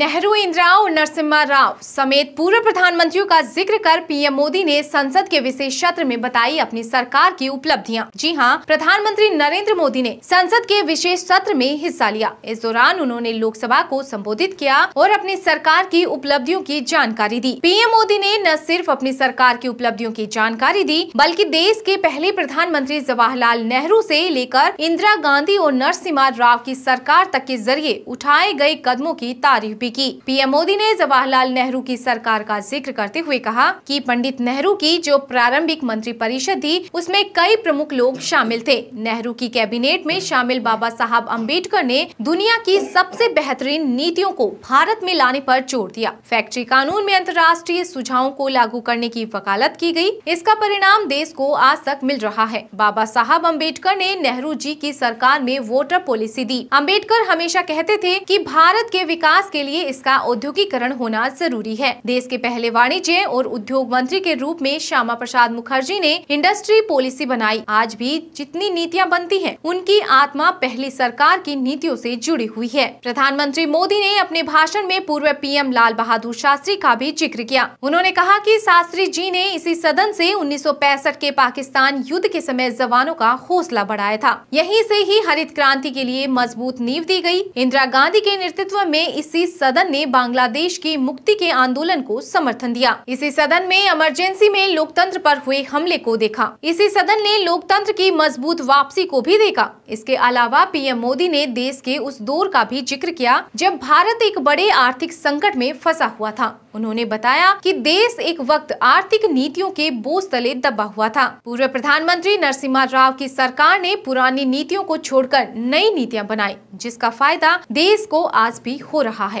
नेहरू इंदिरा और नरसिम्हा राव समेत पूर्व प्रधानमंत्रियों का जिक्र कर पीएम मोदी ने संसद के विशेष सत्र में बताई अपनी सरकार की उपलब्धियां। जी हां, प्रधानमंत्री नरेंद्र मोदी ने संसद के विशेष सत्र में हिस्सा लिया इस दौरान उन्होंने लोकसभा को संबोधित किया और अपनी सरकार की उपलब्धियों की जानकारी दी पीएम मोदी ने न सिर्फ अपनी सरकार की उपलब्धियों की जानकारी दी बल्कि देश के पहले प्रधानमंत्री जवाहरलाल नेहरू ऐसी लेकर इंदिरा गांधी और नरसिम्हा राव की सरकार तक के जरिए उठाए गए कदमों की तारीफ बीजेपी की पीएम मोदी ने जवाहरलाल नेहरू की सरकार का जिक्र करते हुए कहा कि पंडित नेहरू की जो प्रारंभिक मंत्री परिषद थी उसमें कई प्रमुख लोग शामिल थे नेहरू की कैबिनेट में शामिल बाबा साहब अम्बेडकर ने दुनिया की सबसे बेहतरीन नीतियों को भारत में लाने आरोप जोर दिया फैक्ट्री कानून में अंतर्राष्ट्रीय सुझावों को लागू करने की वकालत की गयी इसका परिणाम देश को आज तक मिल रहा है बाबा साहब अम्बेडकर ने नेहरू जी की सरकार में वोटर पॉलिसी दी अम्बेडकर हमेशा कहते थे कि भारत के विकास के लिए लिए इसका औद्योगिकरण होना जरूरी है देश के पहले वाणिज्य और उद्योग मंत्री के रूप में श्यामा प्रसाद मुखर्जी ने इंडस्ट्री पॉलिसी बनाई आज भी जितनी नीतियाँ बनती है उनकी आत्मा पहली सरकार की नीतियों ऐसी जुड़ी हुई है प्रधानमंत्री मोदी ने अपने भाषण में पूर्व पी लाल बहादुर शास्त्री का भी जिक्र किया उन्होंने कहा की शास्त्री जी ने इसी सदन से 1965 के पाकिस्तान युद्ध के समय जवानों का हौसला बढ़ाया था यहीं से ही हरित क्रांति के लिए मजबूत नींव दी गई। इंदिरा गांधी के नेतृत्व में इसी सदन ने बांग्लादेश की मुक्ति के आंदोलन को समर्थन दिया इसी सदन में इमरजेंसी में लोकतंत्र पर हुए हमले को देखा इसी सदन ने लोकतंत्र की मजबूत वापसी को भी देखा इसके अलावा पीएम मोदी ने देश के उस दौर का भी जिक्र किया जब भारत एक बड़े आर्थिक संकट में फंसा हुआ था उन्होंने बताया कि देश एक वक्त आर्थिक नीतियों के बोझ तले दबा हुआ था पूर्व प्रधानमंत्री नरसिम्हा राव की सरकार ने पुरानी नीतियों को छोड़कर नई नीतियां बनाई जिसका फायदा देश को आज भी हो रहा है